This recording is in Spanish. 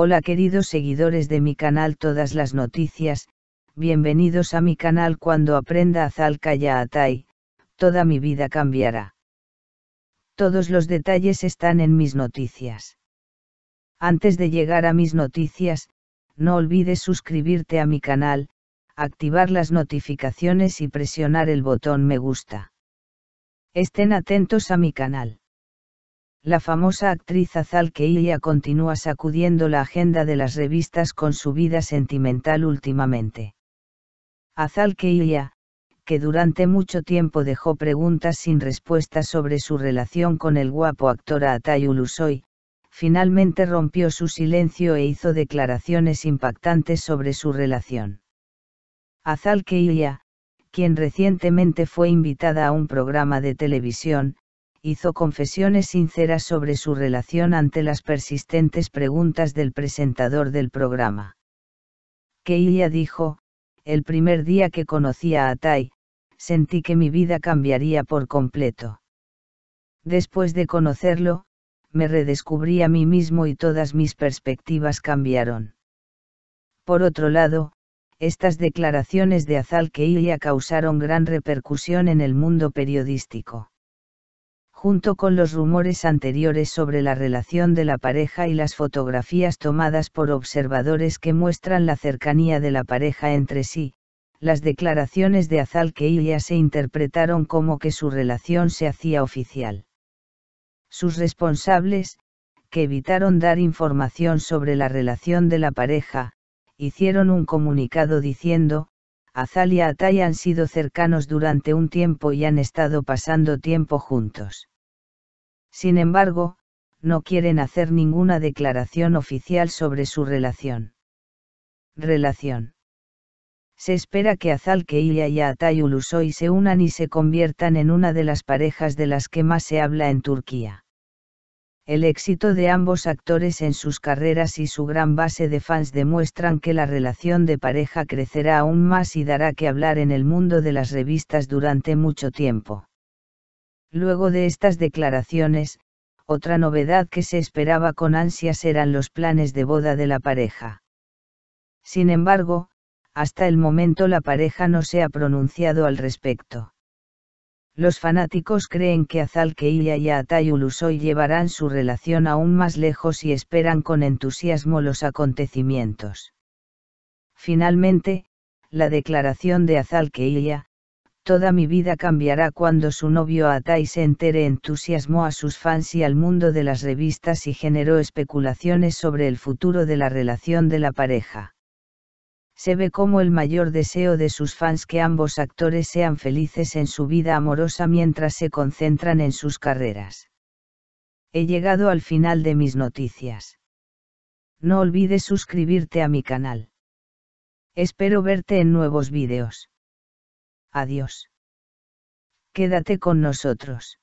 Hola queridos seguidores de mi canal Todas las Noticias, bienvenidos a mi canal cuando aprenda a Zalkaya toda mi vida cambiará. Todos los detalles están en mis noticias. Antes de llegar a mis noticias, no olvides suscribirte a mi canal, activar las notificaciones y presionar el botón me gusta. Estén atentos a mi canal la famosa actriz Azal Keilia continúa sacudiendo la agenda de las revistas con su vida sentimental últimamente. Azal Keilia, que durante mucho tiempo dejó preguntas sin respuesta sobre su relación con el guapo actor Atay Ulusoy, finalmente rompió su silencio e hizo declaraciones impactantes sobre su relación. Azal Keilia, quien recientemente fue invitada a un programa de televisión, hizo confesiones sinceras sobre su relación ante las persistentes preguntas del presentador del programa. Keilia dijo, el primer día que conocí a Atay, sentí que mi vida cambiaría por completo. Después de conocerlo, me redescubrí a mí mismo y todas mis perspectivas cambiaron. Por otro lado, estas declaraciones de Azal Keilia causaron gran repercusión en el mundo periodístico junto con los rumores anteriores sobre la relación de la pareja y las fotografías tomadas por observadores que muestran la cercanía de la pareja entre sí, las declaraciones de Azal que ella se interpretaron como que su relación se hacía oficial. Sus responsables, que evitaron dar información sobre la relación de la pareja, hicieron un comunicado diciendo, y Atay han sido cercanos durante un tiempo y han estado pasando tiempo juntos. Sin embargo, no quieren hacer ninguna declaración oficial sobre su relación. Relación. Se espera que Azal Keila y Atay Ulusoy se unan y se conviertan en una de las parejas de las que más se habla en Turquía. El éxito de ambos actores en sus carreras y su gran base de fans demuestran que la relación de pareja crecerá aún más y dará que hablar en el mundo de las revistas durante mucho tiempo. Luego de estas declaraciones, otra novedad que se esperaba con ansias eran los planes de boda de la pareja. Sin embargo, hasta el momento la pareja no se ha pronunciado al respecto los fanáticos creen que Azal y Atay Ulusoy llevarán su relación aún más lejos y esperan con entusiasmo los acontecimientos. Finalmente, la declaración de Azalkeilla, toda mi vida cambiará cuando su novio Atay se entere entusiasmó a sus fans y al mundo de las revistas y generó especulaciones sobre el futuro de la relación de la pareja se ve como el mayor deseo de sus fans que ambos actores sean felices en su vida amorosa mientras se concentran en sus carreras. He llegado al final de mis noticias. No olvides suscribirte a mi canal. Espero verte en nuevos vídeos. Adiós. Quédate con nosotros.